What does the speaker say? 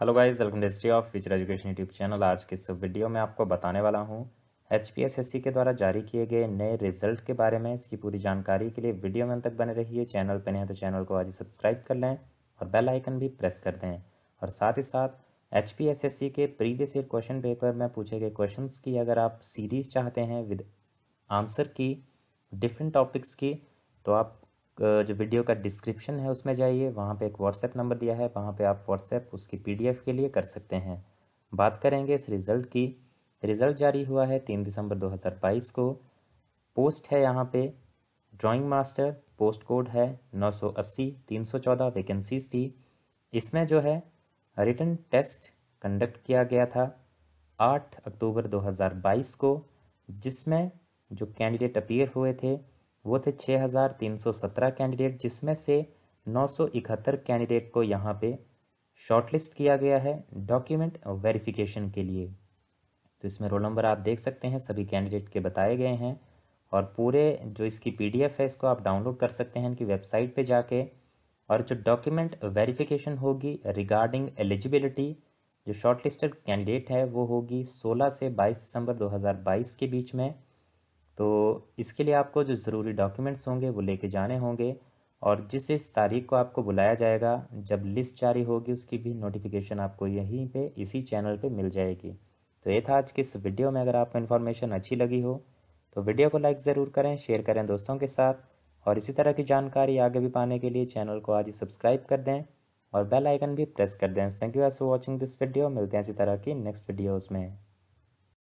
hello guys welcome to history of future education YouTube channel आज के इस video में आपको बताने वाला हूं एच के द्वारा जारी किए गए नए रिजल्ट के बारे में इसकी पूरी जानकारी के लिए वीडियो में तक बने रहिए चैनल पर नहीं तो चैनल को आज सब्सक्राइब कर लें और बेल आइकन भी प्रेस कर दें और साथ ही साथ एच के प्रीवियस ईयर क्वेश्चन पेपर में पूछे गए क्वेश्चन की अगर आप सीरीज़ चाहते हैं विद आंसर की डिफरेंट टॉपिक्स की तो आप जो वीडियो का डिस्क्रिप्शन है उसमें जाइए वहाँ पे एक व्हाट्सएप नंबर दिया है वहाँ पे आप व्हाट्सएप उसकी पीडीएफ के लिए कर सकते हैं बात करेंगे इस रिज़ल्ट की रिज़ल्ट जारी हुआ है तीन दिसंबर 2022 को पोस्ट है यहाँ पे ड्राइंग मास्टर पोस्ट कोड है 980 314 वैकेंसीज थी इसमें जो है रिटर्न टेस्ट कंडक्ट किया गया था आठ अक्टूबर दो को जिसमें जो कैंडिडेट अपीयर हुए थे वो थे 6,317 कैंडिडेट जिसमें से 971 कैंडिडेट को यहाँ पे शॉर्टलिस्ट किया गया है डॉक्यूमेंट वेरिफिकेशन के लिए तो इसमें रोल नंबर आप देख सकते हैं सभी कैंडिडेट के बताए गए हैं और पूरे जो इसकी पीडीएफ है इसको आप डाउनलोड कर सकते हैं इनकी वेबसाइट पे जाके और जो डॉक्यूमेंट वेरिफिकेशन होगी रिगार्डिंग एलिजिबिलिटी जो शॉर्टलिस्टेड कैंडिडेट है वो होगी 16 से 22 दिसंबर 2022 के बीच में तो इसके लिए आपको जो ज़रूरी डॉक्यूमेंट्स होंगे वो लेके जाने होंगे और जिस इस तारीख को आपको बुलाया जाएगा जब लिस्ट जारी होगी उसकी भी नोटिफिकेशन आपको यहीं पे इसी चैनल पे मिल जाएगी तो ये था आज के इस वीडियो में अगर आपको इन्फॉर्मेशन अच्छी लगी हो तो वीडियो को लाइक ज़रूर करें शेयर करें दोस्तों के साथ और इसी तरह की जानकारी आगे भी पाने के लिए चैनल को आज ही सब्सक्राइब कर दें और बेल आइकन भी प्रेस कर दें thank you for watching this video मिलते हैं इसी तरह की नेक्स्ट वीडियोज़ में